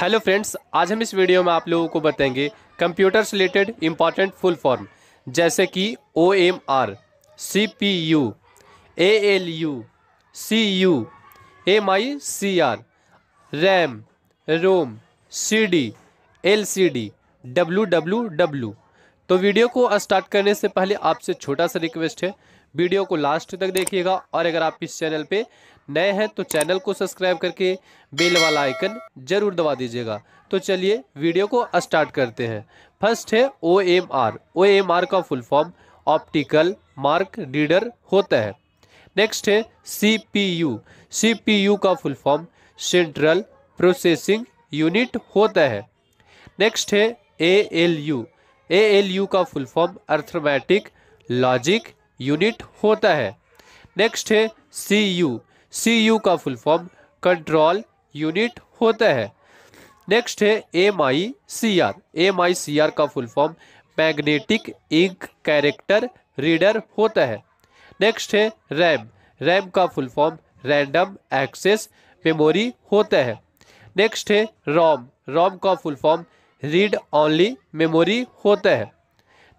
hello friends आज हम इस वीडियो में आप लोगों को बताएंगे computer related important full form जैसे कि O M R C P U A L U C U M I C R RAM ROM C D L C D W W W तो video को start करने से पहले आपसे छोटा सा रिक्वेस्ट है वीडियो को लास्ट तक देखिएगा और अगर आप इस चैनल पे नए हैं तो चैनल को सब्सक्राइब करके बेल वाला आइकन जरूर दबा दीजिएगा तो चलिए वीडियो को स्टार्ट करते हैं फर्स्ट है O M R O M R का full form optical mark reader होता है नेक्स्ट है C P U C P U का full form central processing unit होता है नेक्स्ट है A L U A L U का full form arithmetic logic unit होता है नेक्स्ट है सी यू सी यू का फुल फॉर्म कंट्रोल यूनिट होता है नेक्स्ट है M I C R M I C R का full form magnetic ink character reader होता है नेक्स्ट है रैम रैम का full form random access memory होता है नेक्स्ट है रोम रोम का full form read only memory होता है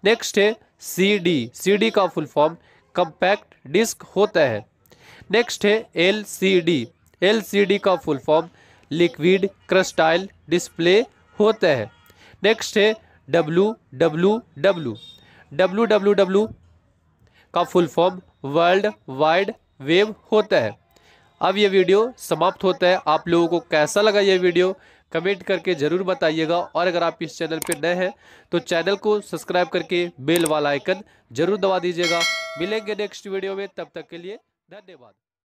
नेक्स्ट है सी डी सी डी का फुल फॉर्म कंपैक्ट डिस्क होता है नेक्स्ट है L C D L C D का full form liquid crystal display होता है नेक्स्ट है W W W W W W का full form world wide web होता है अब ये वीडियो समाप्त होता है आप लोगों को कैसा लगा ये वीडियो कमेंट करके ज़रूर बताइएगा और अगर आप इस चैनल पर नए हैं तो चैनल को सब्सक्राइब करके बेल वाला आइकन जरूर दबा दीजिएगा मिलेंगे नेक्स्ट वीडियो में तब तक के लिए धन्यवाद